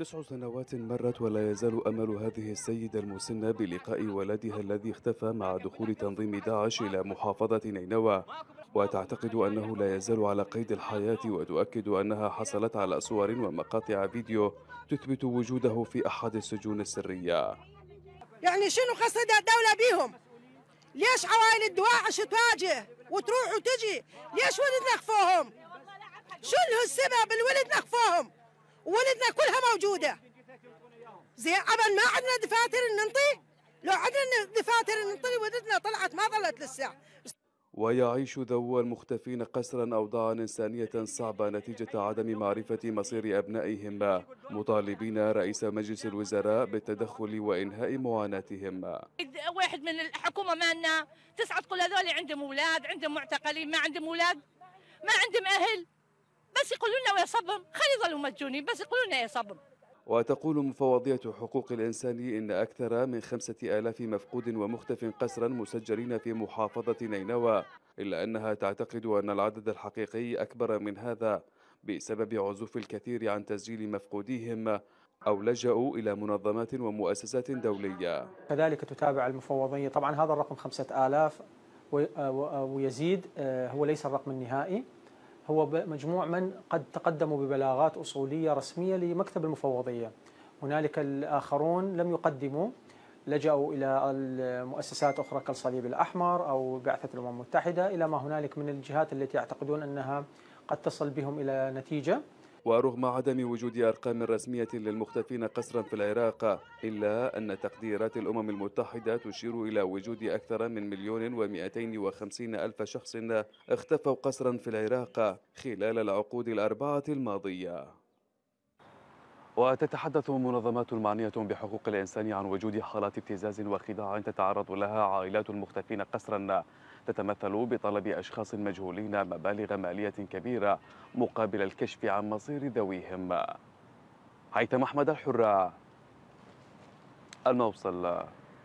تسع سنوات مرت ولا يزال أمل هذه السيدة المسنة بلقاء ولدها الذي اختفى مع دخول تنظيم داعش إلى محافظة نينوى وتعتقد أنه لا يزال على قيد الحياة وتؤكد أنها حصلت على صور ومقاطع فيديو تثبت وجوده في أحد السجون السرية يعني شنو قصد الدولة بهم؟ ليش عوائل الدواعش تواجه وتروح وتجي؟ ليش ولد نخفوهم؟ شنو السبب الولد نخفوهم؟ ولدنا كلها موجوده زين ابا ما عندنا دفاتر ننطي لو عندنا دفاتر ننطي ولدنا طلعت ما ظلت لسه ويعيش ذو المختفين قسرا أوضاعا إنسانية صعبة نتيجة عدم معرفة مصير أبنائهم مطالبين رئيس مجلس الوزراء بالتدخل وإنهاء معاناتهم واحد من الحكومة مالنا تسعه كل هذول عندهم أولاد عندهم معتقلين ما عندهم أولاد ما عندهم أهل بس يقولوا لنا يا صبم خلي يظلوا مسجونين بس يقولوا لنا يا صبم وتقول مفوضية حقوق الإنسان إن أكثر من خمسة آلاف مفقود ومختف قسرا مسجلين في محافظة نينوى إلا أنها تعتقد أن العدد الحقيقي أكبر من هذا بسبب عزوف الكثير عن تسجيل مفقوديهم أو لجأوا إلى منظمات ومؤسسات دولية كذلك تتابع المفوضية طبعا هذا الرقم خمسة آلاف آه، آه، ويزيد آه، هو ليس الرقم النهائي هو مجموع من قد تقدموا ببلاغات أصولية رسمية لمكتب المفوضية هنالك الآخرون لم يقدموا لجأوا إلى المؤسسات أخرى كالصليب الأحمر أو بعثة الأمم المتحدة إلى ما هنالك من الجهات التي يعتقدون أنها قد تصل بهم إلى نتيجة ورغم عدم وجود أرقام رسمية للمختفين قسرا في العراق إلا أن تقديرات الأمم المتحدة تشير إلى وجود أكثر من مليون ومئتين وخمسين ألف شخص اختفوا قسرا في العراق خلال العقود الأربعة الماضية وتتحدث منظمات معنية بحقوق الإنسان عن وجود حالات ابتزاز وخداع تتعرض لها عائلات المختفين قسرا تتمثل بطلب أشخاص مجهولين مبالغ مالية كبيرة مقابل الكشف عن مصير ذويهم هيثم أحمد الحرة الموصل